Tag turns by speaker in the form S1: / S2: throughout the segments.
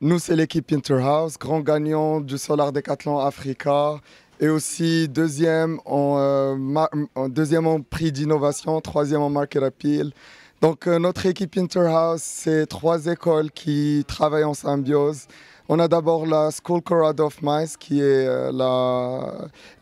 S1: Nous, c'est l'équipe Interhouse, grand gagnant du Solar Decathlon Africa et aussi deuxième en, euh, en prix d'innovation, troisième en market appeal. Donc euh, notre équipe Interhouse, c'est trois écoles qui travaillent en symbiose. On a d'abord la School Corrado of Mice, qui est euh,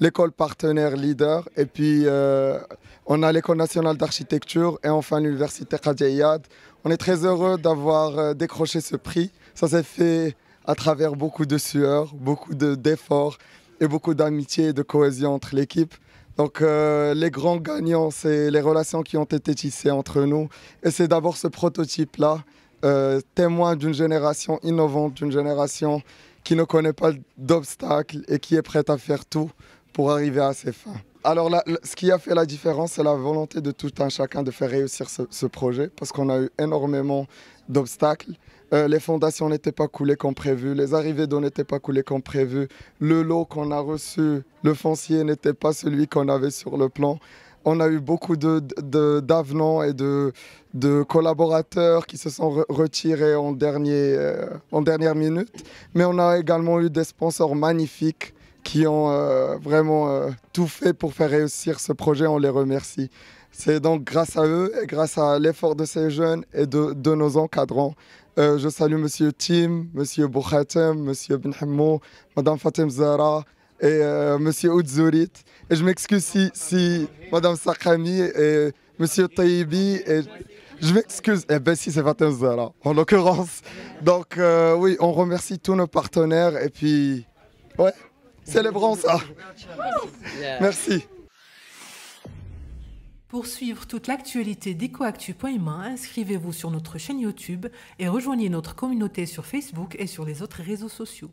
S1: l'école partenaire leader. Et puis, euh, on a l'École nationale d'architecture et enfin l'Université Rajayad On est très heureux d'avoir décroché ce prix. Ça s'est fait à travers beaucoup de sueur, beaucoup d'efforts et beaucoup d'amitié et de cohésion entre l'équipe. Donc euh, les grands gagnants, c'est les relations qui ont été tissées entre nous. Et c'est d'abord ce prototype-là, euh, témoin d'une génération innovante, d'une génération qui ne connaît pas d'obstacles et qui est prête à faire tout pour arriver à ses fins. Alors, ce qui a fait la différence, c'est la volonté de tout un chacun de faire réussir ce, projet, parce qu'on a eu énormément d'obstacles. Euh, les fondations n'étaient pas coulées comme prévu, les arrivées d'eau n'étaient pas coulées comme prévu, le lot qu'on a reçu, le foncier n'était pas celui qu'on avait sur le plan. On a eu beaucoup d'avenants de, et de, de, collaborateurs qui se sont retirés en, dernier, euh, en dernière minute. Mais on a également eu des sponsors magnifiques qui ont euh, vraiment euh, tout fait pour faire réussir ce projet. On les remercie. C'est donc grâce à eux et grâce à l'effort de ces jeunes et de, nos encadrants. Euh, je salue Monsieur Tim, Monsieur Boukhatem, Monsieur Benhamou, Mme Madame Zara et Monsieur Oudzourit. Et je m'excuse si, si Madame Sakhami et Monsieur Taïbi et je m'excuse. Eh bien, si, c'est Fatim Zara en l'occurrence. Donc, oui, on remercie tous nos partenaires. Et puis, ouais. Célébrons ça. Merci. Pour suivre toute l'actualité d'ecoactu.ma, inscrivez-vous sur notre chaîne YouTube et rejoignez notre communauté sur Facebook et sur les autres réseaux sociaux.